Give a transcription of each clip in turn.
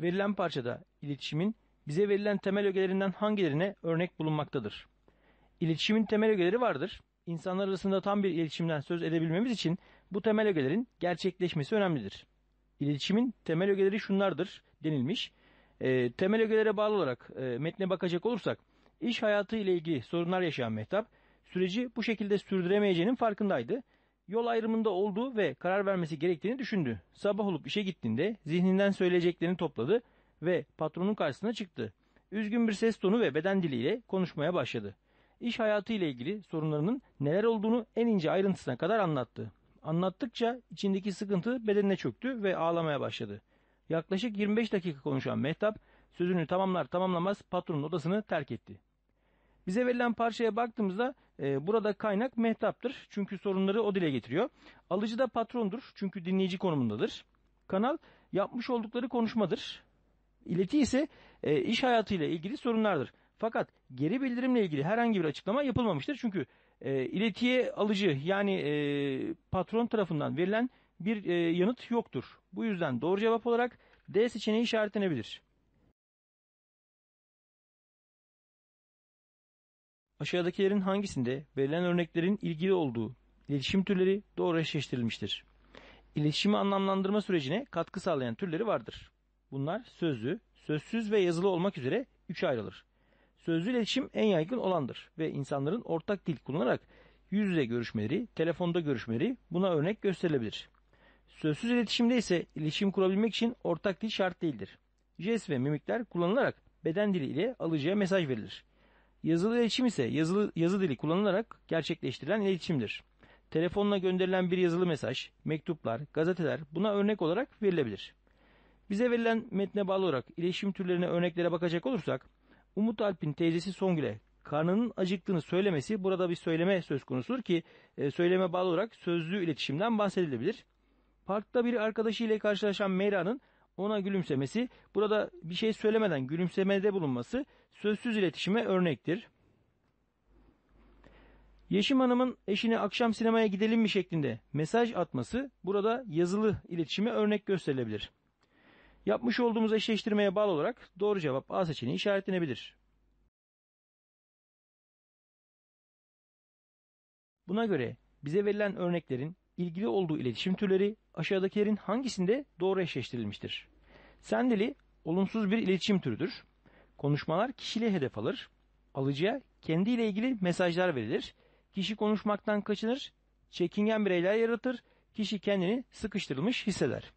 Verilen parçada iletişimin bize verilen temel ögelerinden hangilerine örnek bulunmaktadır? İletişimin temel ögeleri vardır. İnsanlar arasında tam bir iletişimden söz edebilmemiz için bu temel ögelerin gerçekleşmesi önemlidir. İletişimin temel ögeleri şunlardır denilmiş e, temel ögelere bağlı olarak e, metne bakacak olursak iş hayatı ile ilgili sorunlar yaşayan Mehtap süreci bu şekilde sürdüremeyeceğinin farkındaydı. Yol ayrımında olduğu ve karar vermesi gerektiğini düşündü. Sabah olup işe gittiğinde zihninden söyleyeceklerini topladı ve patronun karşısına çıktı. Üzgün bir ses tonu ve beden diliyle konuşmaya başladı. İş hayatı ile ilgili sorunlarının neler olduğunu en ince ayrıntısına kadar anlattı. Anlattıkça içindeki sıkıntı bedenine çöktü ve ağlamaya başladı. Yaklaşık 25 dakika konuşan Mehtap sözünü tamamlar tamamlamaz patronun odasını terk etti. Bize verilen parçaya baktığımızda e, burada kaynak Mehtap'tır. Çünkü sorunları o dile getiriyor. Alıcı da patrondur. Çünkü dinleyici konumundadır. Kanal yapmış oldukları konuşmadır. İleti ise e, iş hayatıyla ilgili sorunlardır. Fakat geri bildirimle ilgili herhangi bir açıklama yapılmamıştır. Çünkü e, iletiye alıcı yani e, patron tarafından verilen bir e, yanıt yoktur. Bu yüzden doğru cevap olarak D seçeneği işaretlenebilir. Aşağıdakilerin hangisinde verilen örneklerin ilgili olduğu iletişim türleri doğru eşleştirilmiştir? İletişimi anlamlandırma sürecine katkı sağlayan türleri vardır. Bunlar sözlü, sözsüz ve yazılı olmak üzere üçe ayrılır. Sözlü iletişim en yaygın olandır ve insanların ortak dil kullanarak yüz yüze görüşmeleri, telefonda görüşmeleri buna örnek gösterilebilir. Sözsüz iletişimde ise iletişim kurabilmek için ortak dil şart değildir. Jest ve mimikler kullanılarak beden dili ile alıcıya mesaj verilir. Yazılı iletişim ise yazılı, yazı dili kullanılarak gerçekleştirilen iletişimdir. Telefonla gönderilen bir yazılı mesaj, mektuplar, gazeteler buna örnek olarak verilebilir. Bize verilen metne bağlı olarak iletişim türlerine örneklere bakacak olursak, Umut Alp'in teyzesi Songül'e karnının acıktığını söylemesi burada bir söyleme söz konusudur ki e, söyleme bağlı olarak sözlü iletişimden bahsedilebilir. Parkta bir arkadaşıyla karşılaşan Mera'nın ona gülümsemesi, burada bir şey söylemeden gülümsemede bulunması sözsüz iletişime örnektir. Yeşim Hanım'ın eşine akşam sinemaya gidelim mi şeklinde mesaj atması burada yazılı iletişime örnek gösterilebilir. Yapmış olduğumuz eşleştirmeye bağlı olarak doğru cevap A seçeneği işaretlenebilir. Buna göre bize verilen örneklerin ilgili olduğu iletişim türleri aşağıdakilerin hangisinde doğru eşleştirilmiştir? Sen olumsuz bir iletişim türüdür. Konuşmalar kişiliğe hedef alır. Alıcıya kendi ile ilgili mesajlar verilir. Kişi konuşmaktan kaçınır. Çekingen bireyler yaratır. Kişi kendini sıkıştırılmış hisseder.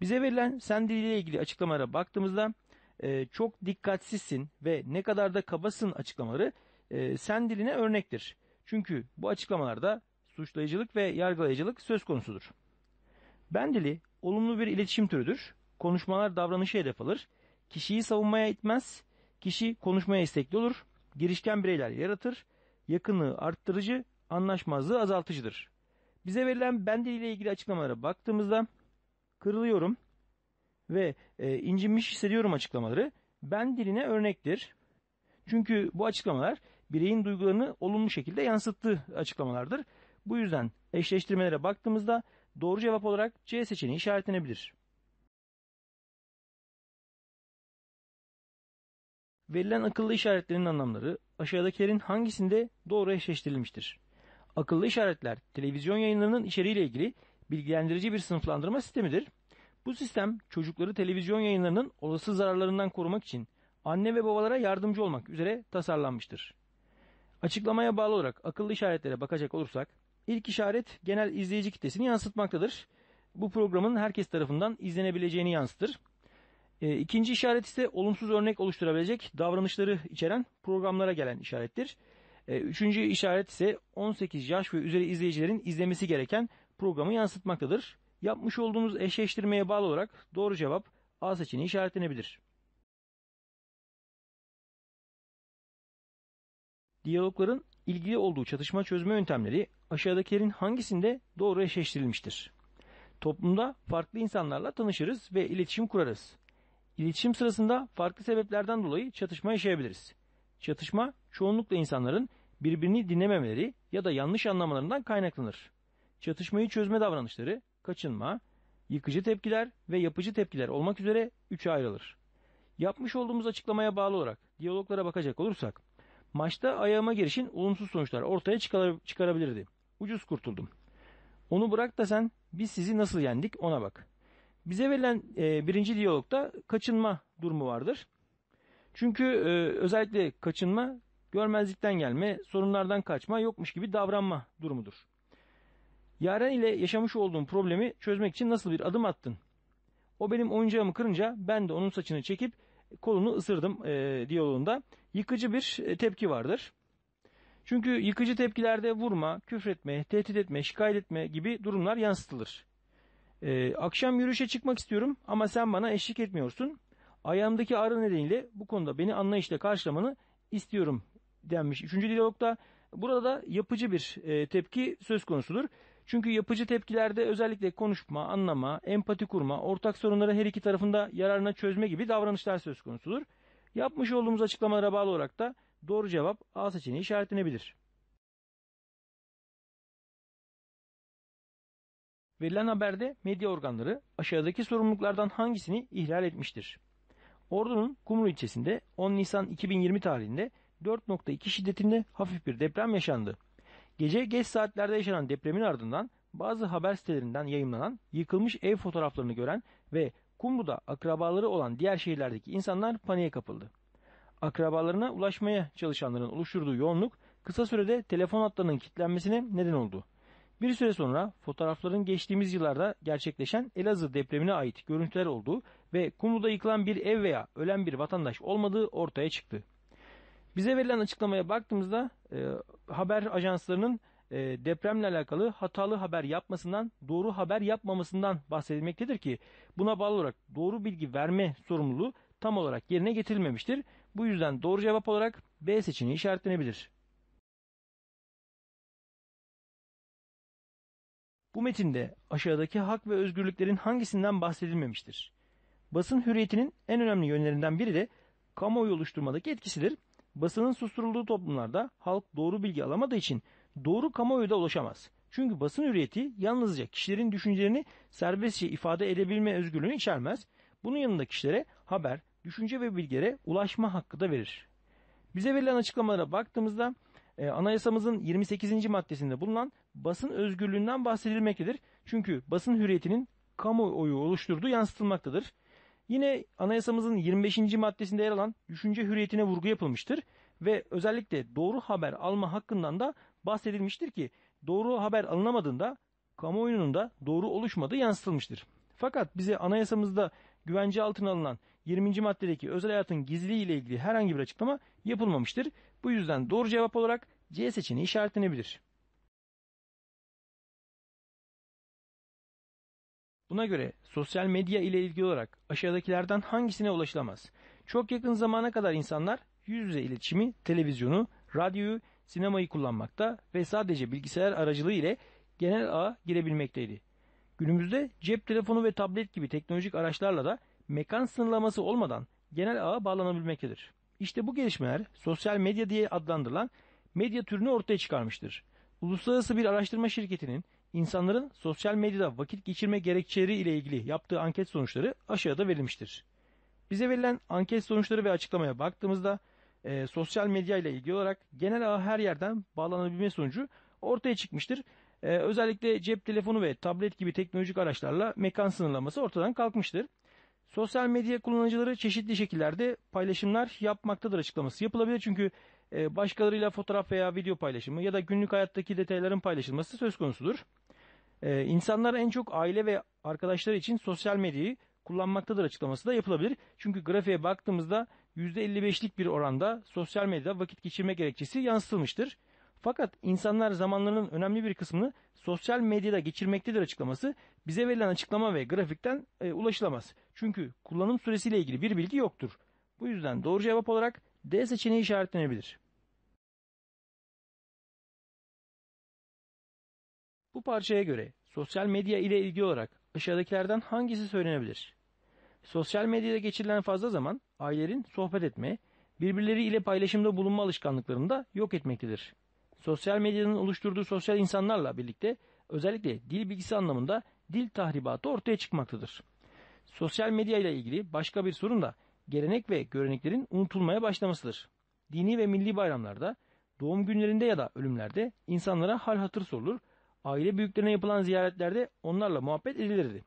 Bize verilen sen diliyle ilgili açıklamalara baktığımızda e, çok dikkatsizsin ve ne kadar da kabasın açıklamaları e, sen örnektir. Çünkü bu açıklamalarda suçlayıcılık ve yargılayıcılık söz konusudur. Ben dili olumlu bir iletişim türüdür. Konuşmalar davranışı hedef alır. Kişiyi savunmaya itmez. Kişi konuşmaya istekli olur. Girişken bireyler yaratır. Yakınlığı arttırıcı, anlaşmazlığı azaltıcıdır. Bize verilen ben diliyle ilgili açıklamalara baktığımızda kırılıyorum ve e, incinmiş hissediyorum açıklamaları ben diline örnektir. Çünkü bu açıklamalar bireyin duygularını olumlu şekilde yansıttığı açıklamalardır bu yüzden eşleştirmelere baktığımızda doğru cevap olarak C seçeneği işaretlenebilir. Verilen akıllı işaretlerin anlamları aşağıdakilerin hangisinde doğru eşleştirilmiştir? Akıllı işaretler televizyon yayınlarının içeriğiyle ilgili bilgilendirici bir sınıflandırma sistemidir. Bu sistem çocukları televizyon yayınlarının olası zararlarından korumak için anne ve babalara yardımcı olmak üzere tasarlanmıştır. Açıklamaya bağlı olarak akıllı işaretlere bakacak olursak İlk işaret genel izleyici kitlesini yansıtmaktadır. Bu programın herkes tarafından izlenebileceğini yansıtır. E, ikinci işaret ise olumsuz örnek oluşturabilecek davranışları içeren programlara gelen işarettir. E, üçüncü işaret ise 18 yaş ve üzeri izleyicilerin izlemesi gereken programı yansıtmaktadır. Yapmış olduğumuz eşleştirmeye bağlı olarak doğru cevap A seçeneği işaretlenebilir. Diyalogların ilgili olduğu çatışma çözme yöntemleri aşağıdakilerin hangisinde doğru eşleştirilmiştir? Toplumda farklı insanlarla tanışırız ve iletişim kurarız. İletişim sırasında farklı sebeplerden dolayı çatışma yaşayabiliriz. Çatışma çoğunlukla insanların birbirini dinlememeleri ya da yanlış anlamalarından kaynaklanır. Çatışmayı çözme davranışları kaçınma, yıkıcı tepkiler ve yapıcı tepkiler olmak üzere üçe ayrılır. Yapmış olduğumuz açıklamaya bağlı olarak diyaloglara bakacak olursak Maçta ayağıma girişin olumsuz sonuçlar ortaya çıkar, çıkarabilirdi. Ucuz kurtuldum. Onu bırak da sen biz sizi nasıl yendik ona bak. Bize verilen e, birinci diyalogda kaçınma durumu vardır. Çünkü e, özellikle kaçınma görmezlikten gelme, sorunlardan kaçma, yokmuş gibi davranma durumudur. Yaren ile yaşamış olduğum problemi çözmek için nasıl bir adım attın? O benim oyuncağımı kırınca ben de onun saçını çekip kolunu ısırdım e, diyaloğunda yıkıcı bir e, tepki vardır. Çünkü yıkıcı tepkilerde vurma, küfretme, tehdit etme, şikayet etme gibi durumlar yansıtılır. Ee, akşam yürüyüşe çıkmak istiyorum ama sen bana eşlik etmiyorsun. Ayağımdaki ağrı nedeniyle bu konuda beni anlayışla karşılamanı istiyorum denmiş. Üçüncü diyalogda burada da yapıcı bir e, tepki söz konusudur. Çünkü yapıcı tepkilerde özellikle konuşma, anlama, empati kurma, ortak sorunları her iki tarafında yararına çözme gibi davranışlar söz konusudur. Yapmış olduğumuz açıklamalara bağlı olarak da doğru cevap A seçeneği işaretlenebilir. Verilen haberde medya organları aşağıdaki sorumluluklardan hangisini ihlal etmiştir? Ordu'nun Kumru ilçesinde 10 Nisan 2020 tarihinde 4.2 şiddetinde hafif bir deprem yaşandı. Gece geç saatlerde yaşanan depremin ardından bazı haber sitelerinden yayımlanan yıkılmış ev fotoğraflarını gören ve Kumbu'da akrabaları olan diğer şehirlerdeki insanlar paniğe kapıldı. Akrabalarına ulaşmaya çalışanların oluşturduğu yoğunluk kısa sürede telefon hatlarının kilitlenmesine neden oldu. Bir süre sonra fotoğrafların geçtiğimiz yıllarda gerçekleşen Elazığ depremine ait görüntüler olduğu ve Kumlu'da yıkılan bir ev veya ölen bir vatandaş olmadığı ortaya çıktı. Bize verilen açıklamaya baktığımızda e, haber ajanslarının e, depremle alakalı hatalı haber yapmasından, doğru haber yapmamasından bahsedilmektedir ki buna bağlı olarak doğru bilgi verme sorumluluğu tam olarak yerine getirilmemiştir. Bu yüzden doğru cevap olarak B seçeneği işaretlenebilir. Bu metinde aşağıdaki hak ve özgürlüklerin hangisinden bahsedilmemiştir? Basın hürriyetinin en önemli yönlerinden biri de kamuoyu oluşturmadaki etkisidir. Basının susturulduğu toplumlarda halk doğru bilgi alamadığı için doğru kamuoyu da ulaşamaz. Çünkü basın hürriyeti yalnızca kişilerin düşüncelerini serbestçe ifade edebilme özgürlüğünü içermez. Bunun yanında kişilere haber, düşünce ve bilgilere ulaşma hakkı da verir. Bize verilen açıklamalara baktığımızda e, anayasamızın 28. maddesinde bulunan basın özgürlüğünden bahsedilmektedir. Çünkü basın hürriyetinin kamuoyu oluşturduğu yansıtılmaktadır. Yine anayasamızın 25. maddesinde yer alan düşünce hürriyetine vurgu yapılmıştır ve özellikle doğru haber alma hakkından da bahsedilmiştir ki doğru haber alınamadığında kamuoyunun da doğru oluşmadığı yansıtılmıştır. Fakat bize anayasamızda güvence altına alınan 20. maddedeki özel hayatın gizliliği ile ilgili herhangi bir açıklama yapılmamıştır. Bu yüzden doğru cevap olarak C seçeneği işaretlenebilir. Buna göre sosyal medya ile ilgili olarak aşağıdakilerden hangisine ulaşılamaz? Çok yakın zamana kadar insanlar yüz yüze iletişimi, televizyonu, radyoyu, sinemayı kullanmakta ve sadece bilgisayar aracılığı ile genel ağa girebilmekteydi. Günümüzde cep telefonu ve tablet gibi teknolojik araçlarla da mekan sınırlaması olmadan genel ağa bağlanabilmektedir. İşte bu gelişmeler sosyal medya diye adlandırılan medya türünü ortaya çıkarmıştır. Uluslararası bir araştırma şirketinin insanların sosyal medyada vakit geçirme gerekçeleri ile ilgili yaptığı anket sonuçları aşağıda verilmiştir. Bize verilen anket sonuçları ve açıklamaya baktığımızda e, sosyal medya ile ilgili olarak genel ağa her yerden bağlanabilme sonucu ortaya çıkmıştır. E, özellikle cep telefonu ve tablet gibi teknolojik araçlarla mekan sınırlaması ortadan kalkmıştır. Sosyal medya kullanıcıları çeşitli şekillerde paylaşımlar yapmaktadır açıklaması yapılabilir. Çünkü e, başkalarıyla fotoğraf veya video paylaşımı ya da günlük hayattaki detayların paylaşılması söz konusudur. E, insanlar en çok aile ve arkadaşları için sosyal medyayı kullanmaktadır açıklaması da yapılabilir. Çünkü grafiğe baktığımızda %55'lik bir oranda sosyal medyada vakit geçirme gerekçesi yansıtılmıştır. Fakat insanlar zamanlarının önemli bir kısmını sosyal medyada geçirmektedir açıklaması bize verilen açıklama ve grafikten e, ulaşılamaz. Çünkü kullanım süresiyle ilgili bir bilgi yoktur. Bu yüzden doğru cevap olarak D seçeneği işaretlenebilir. Bu parçaya göre sosyal medya ile ilgili olarak aşağıdakilerden hangisi söylenebilir? Sosyal medyada geçirilen fazla zaman ailelerin sohbet etme, birbirleriyle paylaşımda bulunma alışkanlıklarını da yok etmektedir. Sosyal medyanın oluşturduğu sosyal insanlarla birlikte özellikle dil bilgisi anlamında dil tahribatı ortaya çıkmaktadır. Sosyal medya ile ilgili başka bir sorun da gelenek ve göreneklerin unutulmaya başlamasıdır. Dini ve milli bayramlarda, doğum günlerinde ya da ölümlerde insanlara hal hatır sorulur, aile büyüklerine yapılan ziyaretlerde onlarla muhabbet edilirdi.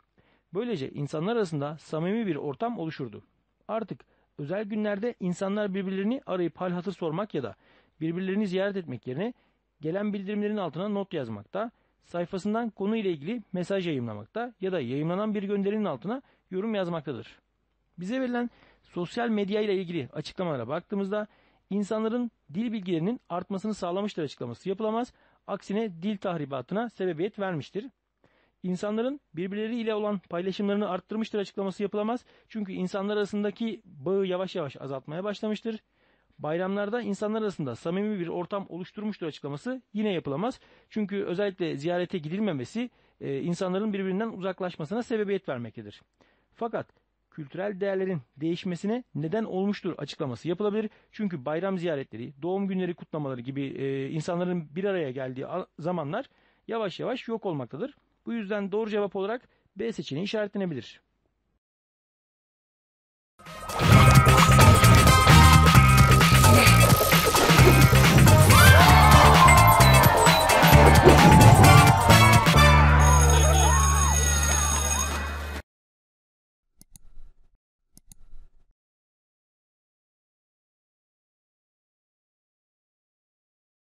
Böylece insanlar arasında samimi bir ortam oluşurdu. Artık özel günlerde insanlar birbirlerini arayıp hal hatır sormak ya da birbirlerini ziyaret etmek yerine gelen bildirimlerin altına not yazmakta, sayfasından konu ile ilgili mesaj yayınlamakta ya da yayınlanan bir gönderinin altına yorum yazmaktadır. Bize verilen sosyal medya ile ilgili açıklamalara baktığımızda insanların dil bilgilerinin artmasını sağlamıştır açıklaması yapılamaz. Aksine dil tahribatına sebebiyet vermiştir. İnsanların birbirleriyle olan paylaşımlarını arttırmıştır açıklaması yapılamaz. Çünkü insanlar arasındaki bağı yavaş yavaş azaltmaya başlamıştır. Bayramlarda insanlar arasında samimi bir ortam oluşturmuştur açıklaması yine yapılamaz. Çünkü özellikle ziyarete gidilmemesi e, insanların birbirinden uzaklaşmasına sebebiyet vermektedir. Fakat kültürel değerlerin değişmesine neden olmuştur açıklaması yapılabilir. Çünkü bayram ziyaretleri, doğum günleri kutlamaları gibi e, insanların bir araya geldiği zamanlar yavaş yavaş yok olmaktadır. Bu yüzden doğru cevap olarak B seçeneği işaretlenebilir.